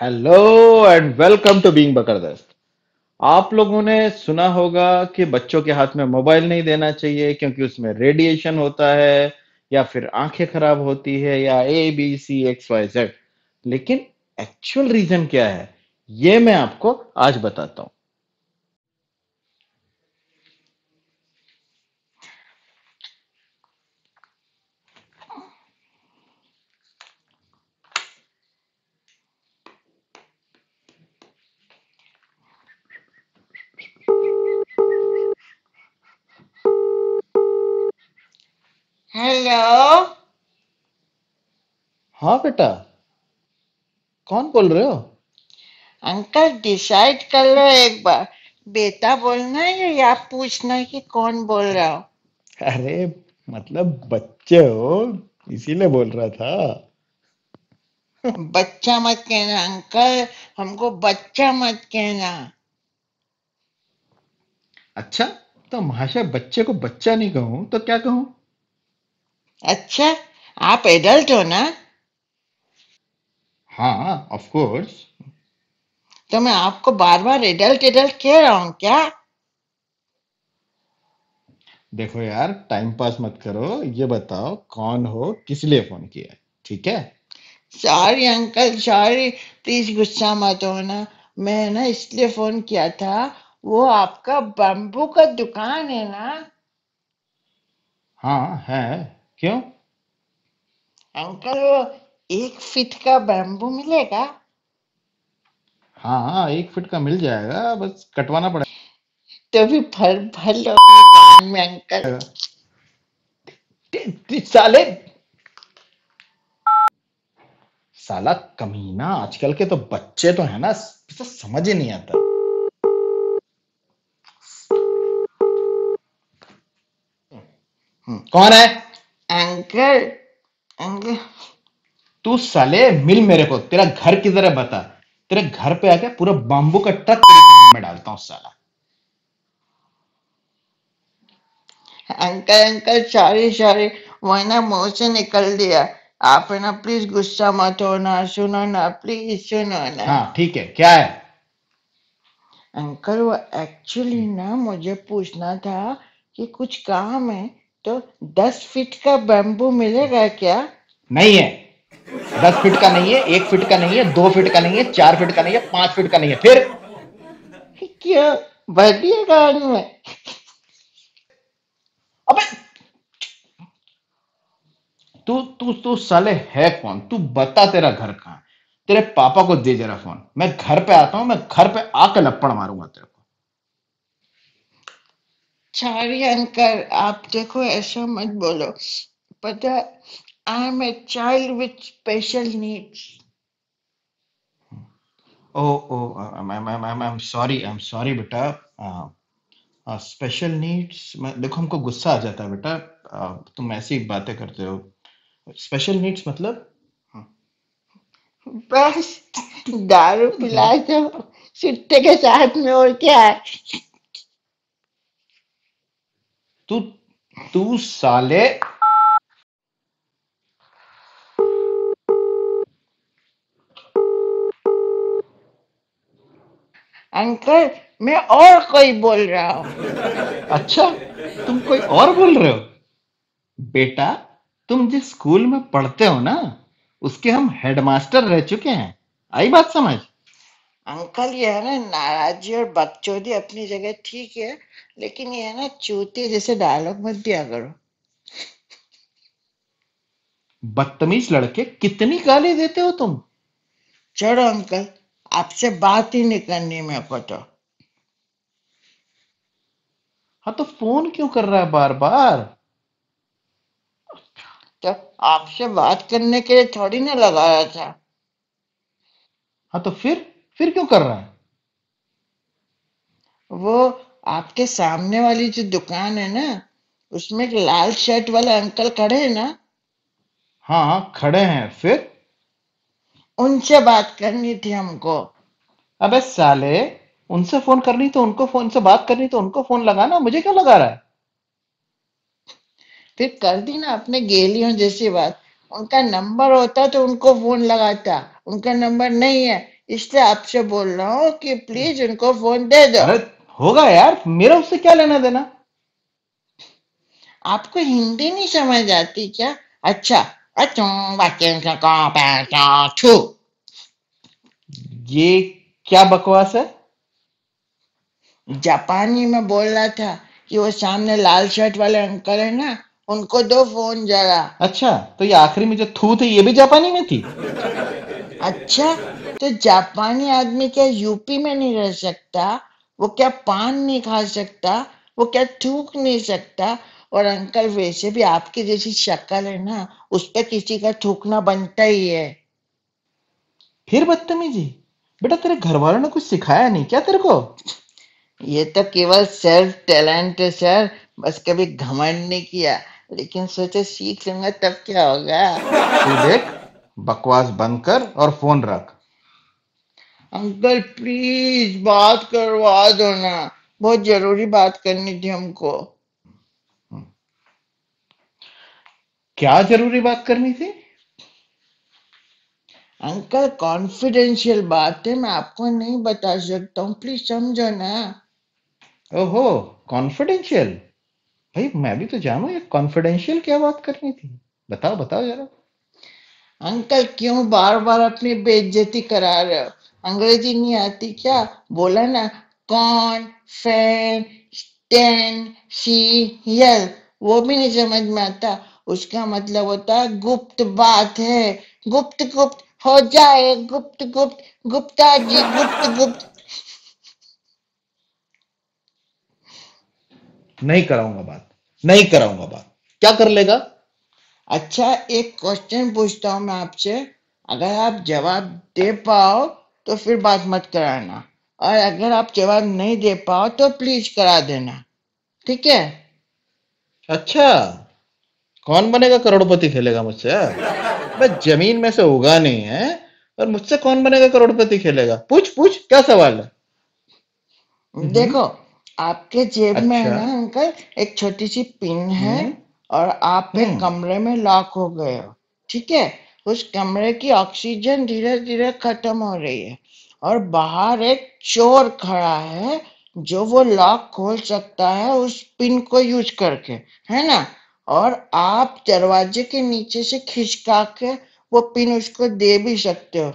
Hello and welcome to being बकरदस्त आप लोगों ने सुना होगा कि बच्चों के हाथ में मोबाइल नहीं देना चाहिए क्योंकि उसमें रेडिएशन होता है या फिर आंखें खराब होती है या A B C X Y Z लेकिन एक्चुअल रीजन क्या है ये मैं आपको आज बताता हूं हाँ बेटा कौन बोल रहे हो अंकल डिसाइड कर लो एक बार बेटा बोलना है या पूछना है कि कौन बोल रहा हो अरे मतलब बच्चे हो इसीलिए बोल रहा था बच्चा मत कहना अंकल हमको बच्चा मत कहना अच्छा तो महाशय बच्चे को बच्चा नहीं कहूं तो क्या कहूं अच्छा आप एडल्ट हो ना हाँ ऑफ कोर्स तो मैं आपको बार बार एडल्ट एडल्ट कह रहा हूँ क्या देखो यार टाइम पास मत करो ये बताओ कौन हो किस लिए फोन किया ठीक है सॉरी अंकल सॉरी प्लीज गुस्सा मत होना मैं ना इसलिए फोन किया था वो आपका बम्बू का दुकान है ना हाँ है क्यों अंकल तो एक फिट का बैम्बू मिलेगा हाँ हाँ एक फिट का मिल जाएगा बस कटवाना पड़ेगा तभी भर भर लो कान में अंकल साले साला कमीना आजकल के तो बच्चे तो है ना समझ ही नहीं आता हम्म। कौन है अंकल अंकल तू साले मिल मेरे को तेरा घर की तरह बता तेरे घर पे आके पूरा बांबू का ट्रक तेरे में डालता हूँ साला अंकल अंकल सॉरी सॉरी वरना मुंह से निकल दिया आप है ना प्लीज गुस्सा मत होना सुनो ना प्लीज सुनो ना हाँ ठीक है क्या है अंकल वो एक्चुअली ना मुझे पूछना था कि कुछ काम है तो दस फीट का बैम्बू मिलेगा क्या नहीं है दस फीट का नहीं है एक फीट का नहीं है दो फीट का नहीं है चार फीट का नहीं है पांच फीट का नहीं है फिर क्यों बढ़िया गाड़ी में अबे तू तू तू साले है कौन तू बता तेरा घर कहां तेरे पापा को दे जरा फोन मैं घर पे आता हूं मैं घर पे आके लप्पड़ मारूंगा तेरे को सॉरी अंकल आप देखो ऐसा मत बोलो पता I am a child with special needs oh oh I am sorry I am sorry बेटा स्पेशल uh, नीड्स uh, देखो हमको गुस्सा आ जाता है बेटा uh, तुम ऐसी बातें करते हो स्पेशल नीड्स मतलब बस दारू पिला दो सुट्टे के साथ में और क्या है तू तू साले अंकल मैं और कोई बोल रहा हूं अच्छा तुम कोई और बोल रहे हो बेटा तुम जिस स्कूल में पढ़ते हो ना उसके हम हेडमास्टर रह चुके हैं आई बात समझ अंकल ये है ना नाराजी और बकचोदी अपनी जगह ठीक है लेकिन ये है ना चूती जैसे डायलॉग मत दिया करो बदतमीज लड़के कितनी गाली देते हो तुम चलो अंकल आपसे बात ही नहीं करनी मैं को तो हाँ तो फोन क्यों कर रहा है बार बार तो आपसे बात करने के लिए थोड़ी ना लगा रहा था हाँ तो फिर फिर क्यों कर रहा है वो आपके सामने वाली जो दुकान है ना उसमें एक लाल शर्ट वाले अंकल खड़े हैं ना हाँ, हाँ खड़े हैं फिर उनसे बात करनी थी हमको अबे साले उनसे फोन करनी तो उनको फोन से बात करनी तो उनको फोन लगाना मुझे क्या लगा रहा है फिर कर दी ना अपने गेलियों जैसी बात उनका नंबर होता तो उनको फोन लगाता उनका नंबर नहीं है इसलिए आपसे बोल रहा हूँ कि प्लीज उनको फोन दे दो अरे होगा यार मेरा उससे क्या लेना देना आपको हिंदी नहीं समझ आती क्या अच्छा अच्छा ये क्या बकवास है जापानी में बोल रहा था कि वो सामने लाल शर्ट वाले अंकल है ना उनको दो फोन जरा अच्छा तो ये आखिरी में जो थू थी ये भी जापानी में थी अच्छा तो जापानी आदमी क्या यूपी में नहीं रह सकता वो क्या पान नहीं खा सकता वो क्या थूक नहीं सकता और अंकल वैसे भी आपकी जैसी शक्ल है ना उस पर किसी का थूकना बनता ही है फिर बदतमीजी बेटा तेरे घर वालों ने कुछ सिखाया नहीं क्या तेरे को ये तो केवल सेल्फ टैलेंट है सर बस कभी घमंड नहीं किया लेकिन सोचा सीख लूंगा तब क्या होगा देख बकवास बंद कर और फोन रख अंकल प्लीज बात करवा दो ना बहुत जरूरी बात करनी थी हमको हम्म। क्या जरूरी बात करनी थी अंकल कॉन्फिडेंशियल बात है मैं आपको नहीं बता सकता हूँ प्लीज समझो ना ओहो कॉन्फिडेंशियल भाई मैं भी तो जानू ये कॉन्फिडेंशियल क्या बात करनी थी बताओ बताओ जरा अंकल क्यों बार बार अपनी बेइज्जती करा रहे हो अंग्रेजी नहीं आती क्या बोला ना कौन फैन टेन सी यल वो भी नहीं समझ में आता उसका मतलब होता है गुप्त बात है गुप्त गुप्त हो जाए गुप्त गुप्त गुप्ता जी गुप्त गुप्त नहीं कराऊंगा बात नहीं कराऊंगा बात क्या कर लेगा अच्छा एक क्वेश्चन पूछता हूँ मैं आपसे अगर आप जवाब दे पाओ तो फिर बात मत कराना और अगर आप जवाब नहीं दे पाओ तो प्लीज करा देना ठीक है अच्छा कौन बनेगा करोड़पति खेलेगा मुझसे बस जमीन में से उगा नहीं है और मुझसे कौन बनेगा करोड़पति खेलेगा पूछ पूछ क्या सवाल है देखो आपके जेब अच्छा। में ना अंकल एक छोटी सी पिन है हम्म। और आप एक हम्म। कमरे में लॉक हो गए हो ठीक है उस कमरे की ऑक्सीजन धीरे धीरे खत्म हो रही है और बाहर एक चोर खड़ा है जो वो लॉक खोल सकता है उस पिन को यूज करके है ना और आप दरवाजे के नीचे से खिसका के वो पिन उसको दे भी सकते हो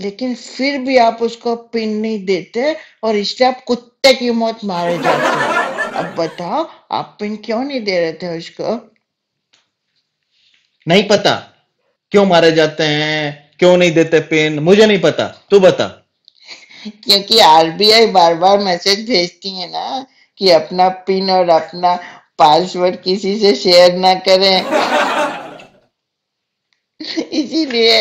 लेकिन फिर भी आप उसको पिन नहीं देते और इससे आप कुत्ते की मौत मारे जाते हो अब बताओ आप पिन क्यों नहीं दे रहे थे उसको नहीं पता क्यों मारे जाते हैं क्यों नहीं देते पेन मुझे नहीं पता तू बता क्योंकि आरबीआई बार बार मैसेज भेजती है ना कि अपना पिन और अपना पासवर्ड किसी से शेयर ना करें इसीलिए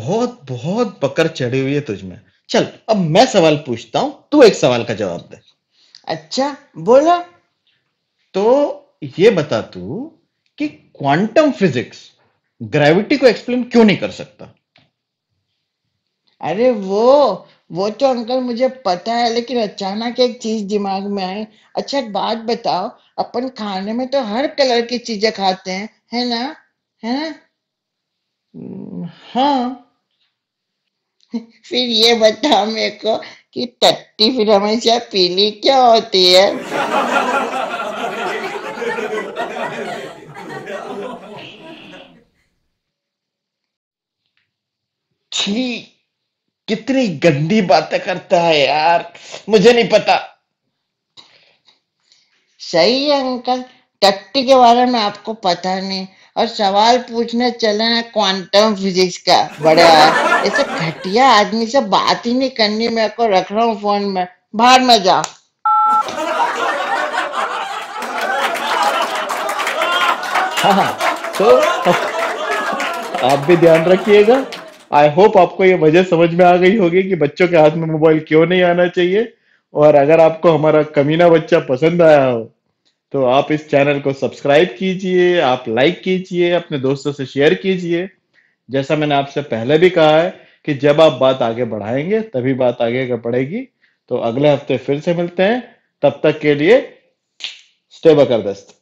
बहुत बहुत पकड़ चढ़ी हुई है तुझमें चल अब मैं सवाल पूछता हूं तू एक सवाल का जवाब दे अच्छा बोला तो ये बता तू कि क्वांटम फिजिक्स ग्रेविटी को एक्सप्लेन क्यों नहीं कर सकता अरे वो वो तो अंकल मुझे पता है लेकिन अचानक एक चीज दिमाग में आई अच्छा एक बात बताओ अपन खाने में तो हर कलर की चीजें खाते हैं है ना है ना हम्म, हाँ फिर ये बताओ मेरे को कि टट्टी फिर हमेशा पीली क्या होती है छी कितनी गंदी बातें करता है यार मुझे नहीं पता सही है अंकल टट्टी के बारे में आपको पता नहीं और सवाल पूछने चले हैं क्वांटम फिजिक्स का बड़े ऐसे घटिया आदमी से बात ही नहीं करनी मेरे को रख रहा हूँ फोन में बाहर में जाओ हाँ, हाँ तो आप भी ध्यान रखिएगा आई होप आपको ये वजह समझ में आ गई होगी कि बच्चों के हाथ में मोबाइल क्यों नहीं आना चाहिए और अगर आपको हमारा कमीना बच्चा पसंद आया हो तो आप इस चैनल को सब्सक्राइब कीजिए आप लाइक कीजिए अपने दोस्तों से शेयर कीजिए जैसा मैंने आपसे पहले भी कहा है कि जब आप बात आगे बढ़ाएंगे तभी बात आगे बढ़ेगी तो अगले हफ्ते फिर से मिलते हैं तब तक के लिए स्टे बकर